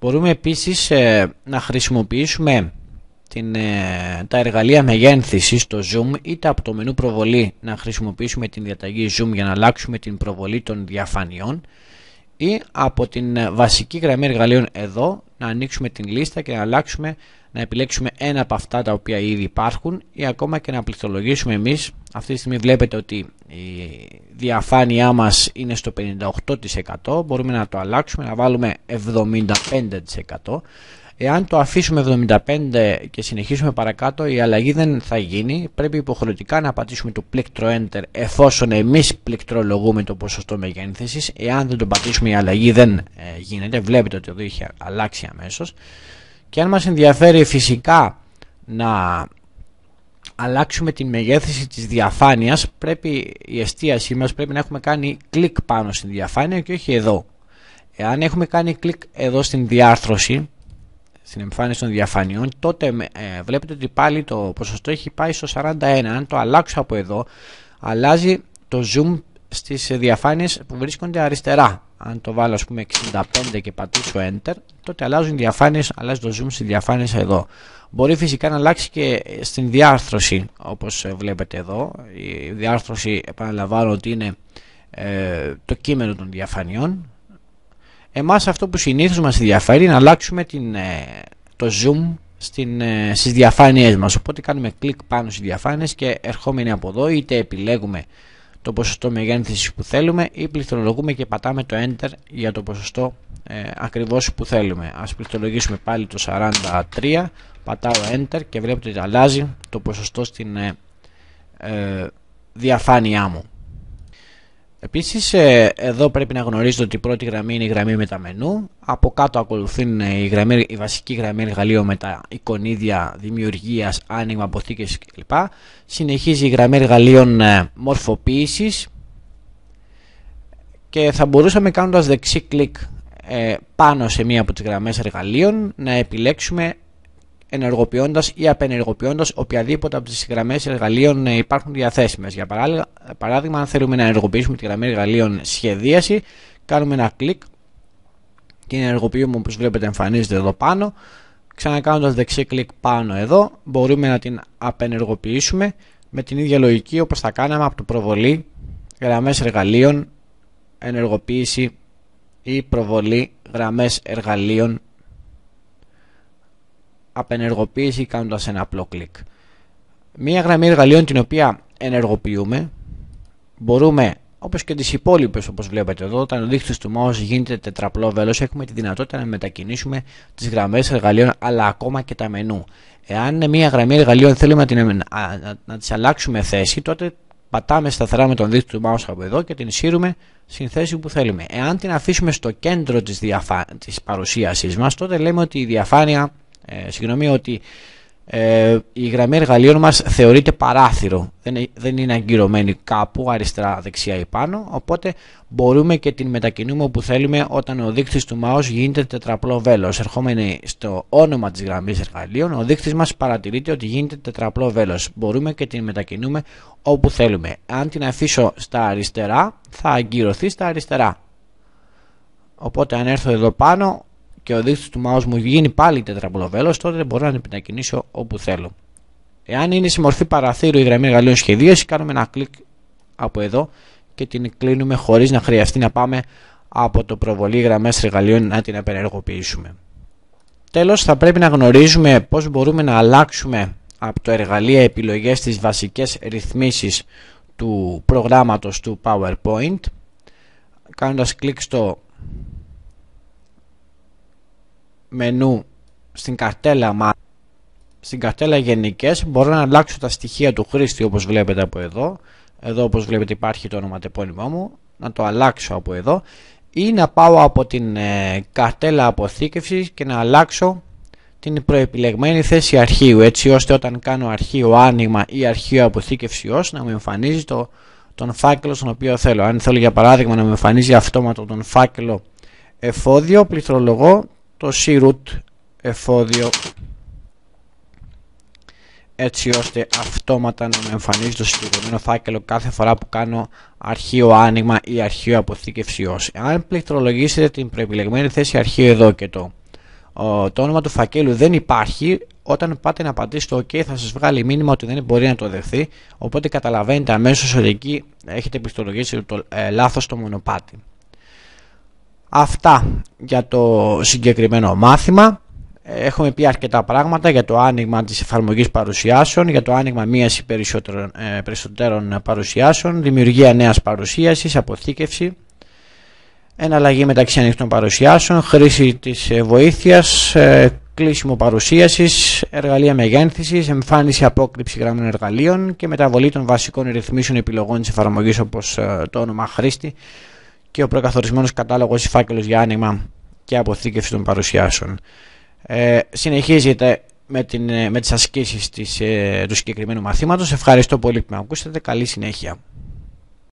Μπορούμε επίσης ε, να χρησιμοποιήσουμε την, ε, τα εργαλεία μεγένθησης στο zoom είτε από το μενού προβολή να χρησιμοποιήσουμε την διαταγή zoom για να αλλάξουμε την προβολή των διαφανειών ή από την ε, βασική γραμμή εργαλείων εδώ να ανοίξουμε την λίστα και να αλλάξουμε να επιλέξουμε ένα από αυτά τα οποία ήδη υπάρχουν ή ακόμα και να πληκτρολογήσουμε εμείς. Αυτή τη στιγμή βλέπετε ότι η διαφάνειά μας είναι στο 58%, μπορούμε να το αλλάξουμε, να βάλουμε 75%. Εάν το αφήσουμε 75 και συνεχίσουμε παρακάτω, η αλλαγή δεν θα γίνει. Πρέπει υποχρεωτικά να πατήσουμε το πλήκτρο Enter εφόσον εμείς πληκτρολογούμε το ποσοστό μεγένθηση. Εάν δεν το πατήσουμε, η αλλαγή δεν ε, γίνεται. Βλέπετε ότι εδώ είχε αλλάξει αμέσως και αν μας ενδιαφέρει φυσικά να αλλάξουμε τη μεγέθυνση της διαφάνειας πρέπει η εστίασή μας πρέπει να έχουμε κάνει κλικ πάνω στην διαφάνεια και όχι εδώ εάν έχουμε κάνει κλικ εδώ στην διάρθρωση στην εμφάνιση των διαφανειών τότε ε, βλέπετε ότι πάλι το ποσοστό έχει πάει στο 41 αν το αλλάξω από εδώ αλλάζει το zoom στις διαφάνειες που βρίσκονται αριστερά αν το βάλω ας πούμε 65 και πατήσω Enter τότε αλλάζουν οι διαφάνειες, αλλάζει το zoom στη διαφάνειες εδώ μπορεί φυσικά να αλλάξει και στην διάρθρωση όπως ε, βλέπετε εδώ η διάρθρωση επαναλαμβάνω ότι είναι ε, το κείμενο των διαφανειών εμάς αυτό που συνήθως μας ενδιαφέρει είναι να αλλάξουμε την, ε, το zoom στην, στις διαφάνειές μας οπότε κάνουμε κλικ πάνω στις διαφάνειες και ερχόμενοι από εδώ είτε επιλέγουμε το ποσοστό μεγένθησης που θέλουμε ή πληκτρολογούμε και πατάμε το Enter για το ποσοστό ε, ακριβώς που θέλουμε. Ας πληκτρολογήσουμε πάλι το 43, πατάω Enter και βλέπετε ότι αλλάζει το ποσοστό στην ε, ε, διαφάνειά μου. Επίσης ε, εδώ πρέπει να γνωρίζετε ότι η πρώτη γραμμή είναι η γραμμή με τα μενού από κάτω ακολουθούν ε, η, γραμμή, η βασική γραμμή εργαλείο με τα εικονίδια δημιουργίας, άνοιγμα, αποθήκες κλπ. Συνεχίζει η γραμμή εργαλείων ε, μορφοποίησης και θα μπορούσαμε κάνοντας δεξί κλικ πάνω σε μία από τις γραμμές εργαλείων να επιλέξουμε ενεργοποιώντας ή απενεργοποιώντας οποιαδήποτε από τις γραμμές εργαλείων ε, υπάρχουν διαθέσιμες. Για παράδειγμα, αν θέλουμε να ενεργοποιήσουμε τη γραμμή εργαλείων σχεδίαση, κάνουμε ένα κλικ και ενεργοποιούμε όπως βλέπετε εμφανίζεται εδώ πάνω. ξανακάνοντας δεξί κλικ πάνω εδώ, μπορούμε να την απενεργοποιήσουμε με την ίδια λογική όπως θα κάναμε από το προβολή γραμμές εργαλείων, ενεργοποίηση ή προβολή γραμμές εργαλείων απενεργοποίηση κάνοντας ένα απλό κλικ. Μία γραμμή εργαλείων την οποία ενεργοποιούμε μπορούμε όπως και τις υπόλοιπες όπως βλέπετε εδώ όταν ο δείχτης του mouse γίνεται τετραπλό βέλος έχουμε τη δυνατότητα να μετακινήσουμε τις γραμμές εργαλείων αλλά ακόμα και τα μενού. Εάν είναι μία γραμμή εργαλείων θέλουμε να, την, να, τις αλλάξουμε θέση τότε πατάμε σταθερά με τον δείχτη του mouse από εδώ και την σύρουμε στην θέση που θέλουμε. Εάν την αφήσουμε στο κέντρο της, διαφα... της παρουσίασής μας τότε λέμε ότι η διαφάνεια ε, συγγνώμη, ότι ε, η γραμμή εργαλείων μας θεωρείται παράθυρο. Δεν, δεν είναι αγκυρωμένη κάπου αριστερά, δεξιά ή πάνω, οπότε μπορούμε και την μετακινούμε όπου θέλουμε όταν ο δείκτης του mouse γίνεται τετραπλό βέλος. Ερχόμενοι στο όνομα της γραμμής εργαλείων, ο δείκτης μας παρατηρείται ότι γίνεται τετραπλό βέλος. Μπορούμε και την μετακινούμε όπου θέλουμε. Αν την αφήσω στα αριστερά, θα αγκυρωθεί στα αριστερά. Οπότε αν έρθω εδώ πάνω, και ο δείκτης του mouse μου γίνει πάλι τετραπλοβέλος, τότε μπορώ να την επιτακινήσω όπου θέλω. Εάν είναι σε μορφή παραθύρου η γραμμή εργαλείων σχεδίωσης, κάνουμε ένα κλικ από εδώ και την κλείνουμε χωρίς να χρειαστεί να πάμε από το προβολή γραμμές εργαλείων να την επενεργοποιήσουμε. Τέλος θα πρέπει να γνωρίζουμε πως μπορούμε να αλλάξουμε από το εργαλείο επιλογές στις βασικές ρυθμίσεις του προγράμματος του PowerPoint κάνοντας κλικ στο μενού στην καρτέλα μα στην καρτέλα γενικές μπορώ να αλλάξω τα στοιχεία του χρήστη όπως βλέπετε από εδώ εδώ όπως βλέπετε υπάρχει το όνομα ονοματεπώνυμό μου να το αλλάξω από εδώ ή να πάω από την ε, καρτέλα αποθήκευσης και να αλλάξω την προεπιλεγμένη θέση αρχείου έτσι ώστε όταν κάνω αρχείο άνοιγμα ή αρχείο αποθήκευση ως να μου εμφανίζει το, τον φάκελο στον οποίο θέλω αν θέλω για παράδειγμα να μου εμφανίζει αυτόματο τον φάκελο εφόδιο πληθρολογώ το C-Root εφόδιο έτσι ώστε αυτόματα να με εμφανίζει το συγκεκριμένο φάκελο κάθε φορά που κάνω αρχείο άνοιγμα ή αρχείο αποθήκευση Αν πληκτρολογήσετε την προεπιλεγμένη θέση αρχείο εδώ και το, ο, το όνομα του φακέλου δεν υπάρχει, όταν πάτε να πατήσετε OK θα σας βγάλει μήνυμα ότι δεν μπορεί να το δεχθεί, οπότε καταλαβαίνετε αμέσως ότι εκεί έχετε πληκτρολογήσει το, ε, λάθος το μονοπάτι. Αυτά για το συγκεκριμένο μάθημα. Έχουμε πει αρκετά πράγματα για το άνοιγμα της εφαρμογής παρουσιάσεων, για το άνοιγμα μίας ή περισσότερων, ε, περισσότερων παρουσιάσεων, δημιουργία νέας παρουσίασης, αποθήκευση, εναλλαγή μεταξύ ανοιχτών παρουσιάσεων, χρήση της ε, βοήθειας, ε, κλείσιμο παρουσίασης, εργαλεία μεγένθησης, εμφάνιση απόκρυψη γραμμών εργαλείων και μεταβολή των βασικών ρυθμίσεων επιλογών της εφαρμογής όπως το όνομα χρήστη, και ο προκαθορισμένος κατάλογος φάκελος για άνοιγμα και αποθήκευση των παρουσιάσεων. Ε, συνεχίζεται με, την, ε, με τις ασκήσεις της, ε, του συγκεκριμένου μαθήματος. Ευχαριστώ πολύ που με ακούσατε. Καλή συνέχεια.